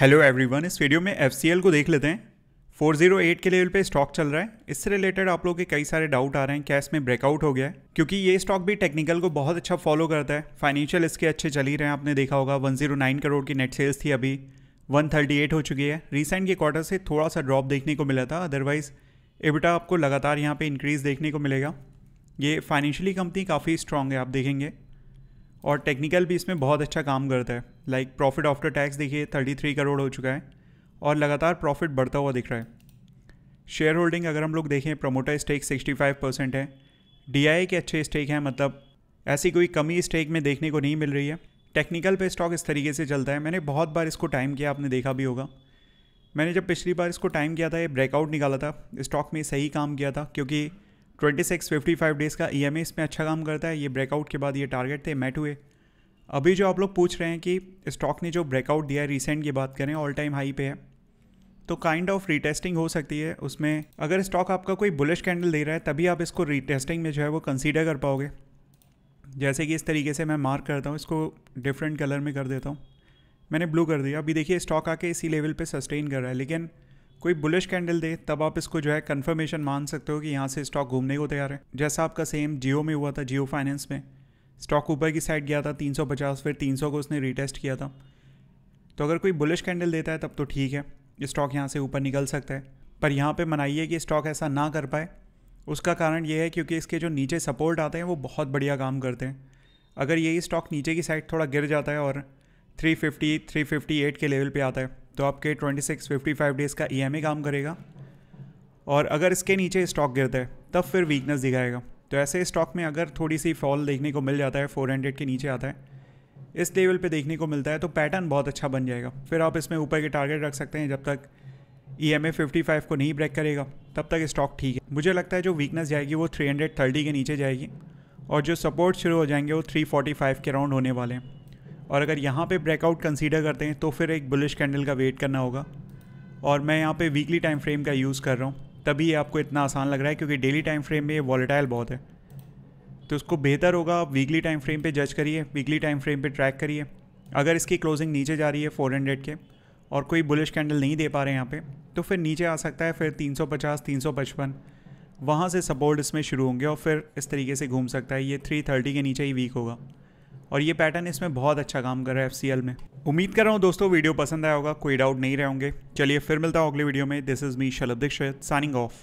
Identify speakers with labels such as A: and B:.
A: hello everyone इस video में F को देख लेते हैं 408 के लेवल पे स्टॉक चल रहा है इससे रिलेटेड आप लोगों के कई सारे डाउट आ रहे हैं क्या इसमें ब्रेकआउट हो गया है क्योंकि ये स्टॉक भी टेक्निकल को बहुत अच्छा फॉलो करता है फाइनेंशियल इसके अच्छे चल ही रहे हैं आपने देखा होगा 109 करोड़ की नेट सेल्स थी अभी 138 हो चुकी है रिसेंट के क्वार्टर से थोड़ा सा ड्रॉप देखने को मिला था अदरवाइज़ एबिटा आपको लगातार यहाँ पर इंक्रीज़ देखने को मिलेगा ये फाइनेंशियली कंपनी काफ़ी स्ट्रांग है आप देखेंगे और टेक्निकल भी इसमें बहुत अच्छा काम करता है लाइक प्रॉफिट आफ्टर टैक्स देखिए थर्टी थ्री करोड़ हो चुका है और लगातार प्रॉफिट बढ़ता हुआ दिख रहा है शेयर होल्डिंग अगर हम लोग देखें promoter stake sixty five percent है डी के अच्छे स्टेक हैं मतलब ऐसी कोई कमी स्टेक में देखने को नहीं मिल रही है टेक्निकल पे स्टॉक इस तरीके से चलता है मैंने बहुत बार इसको टाइम किया आपने देखा भी होगा मैंने जब पिछली बार इसको टाइम किया था ये ब्रेकआउट निकाला था स्टॉक में सही काम किया था क्योंकि twenty six fifty five days का ई e एम इसमें अच्छा काम करता है ये ब्रेकआउट के बाद ये टारगेट थे मेट हुए अभी जो आप लोग पूछ रहे हैं कि स्टॉक ने जो ब्रेकआउट दिया है रिसेंट की बात करें ऑल टाइम हाई पे है तो काइंड ऑफ रीटेस्टिंग हो सकती है उसमें अगर स्टॉक आपका कोई बुलिश कैंडल दे रहा है तभी आप इसको रीटेस्टिंग में जो है वो कंसीडर कर पाओगे जैसे कि इस तरीके से मैं मार्क करता हूँ इसको डिफरेंट कलर में कर देता हूँ मैंने ब्लू कर दिया अभी देखिए स्टॉक आके इसी लेवल पर सस्टेन कर रहा है लेकिन कोई बुलिश कैंडल दे तब आप इसको जो है कन्फर्मेशन मान सकते हो कि यहाँ से स्टॉक घूमने को तैयार है जैसा आपका सेम जियो में हुआ था जियो फाइनेंस में स्टॉक ऊपर की साइड गया था 350 फिर 300 को उसने रीटेस्ट किया था तो अगर कोई बुलिश कैंडल देता है तब तो ठीक है ये स्टॉक यहाँ से ऊपर निकल सकता है पर यहाँ पे मनाइए कि स्टॉक ऐसा ना कर पाए उसका कारण ये है क्योंकि इसके जो नीचे सपोर्ट आते हैं वो बहुत बढ़िया काम करते हैं अगर यही स्टॉक नीचे की साइड थोड़ा गिर जाता है और 350, 358 के लेवल पे आता है तो आपके 26, 55 डेज़ का ई e काम करेगा और अगर इसके नीचे स्टॉक गिरता है तब फिर वीकनेस दिखाएगा तो ऐसे स्टॉक में अगर थोड़ी सी फॉल देखने को मिल जाता है 400 के नीचे आता है इस लेवल पे देखने को मिलता है तो पैटर्न बहुत अच्छा बन जाएगा फिर आप इसमें ऊपर के टारगेट रख सकते हैं जब तक E M A fifty five को नहीं ब्रेक करेगा तब तक स्टॉक ठीक है मुझे लगता है जो वीकनेस जाएगी वो थ्री हंड्रेड थर्टी के नीचे जाएगी और जो सपोर्ट शुरू हो जाएंगे वो थ्री फोर्टी फाइव के राउंड होने वाले हैं और अगर यहाँ पर ब्रेकआउट कंसीडर करते हैं तो फिर एक बुलिश कैंडल का वेट करना होगा और मैं यहाँ पे वीकली टाइम फ्रेम का यूज़ कर रहा हूँ तभी आपको इतना आसान लग रहा है क्योंकि डेली टाइम फ्रेम में ये वॉलेटाइल बहुत है तो उसको बेहतर होगा आप वीकली टाइम फ्रेम पे जज करिए वीकली टाइम फ्रेम पे ट्रैक करिए अगर इसकी क्लोजिंग नीचे जा रही है 400 के और कोई बुलिश कैंडल नहीं दे पा रहे यहाँ पे तो फिर नीचे आ सकता है फिर 350 355 वहाँ से सपोर्ट इसमें शुरू होंगे और फिर इस तरीके से घूम सकता है ये 330 के नीचे ही वीक होगा और ये पैटर्न इसमें बहुत अच्छा काम कर रहा है एफ में उम्मीद कर रहा हूँ दोस्तों वीडियो पसंद आया होगा कोई डाउट नहीं रहे होंगे चलिए फिर मिलता हूँ अगले वीडियो में this is me Shalabh Dixit signing of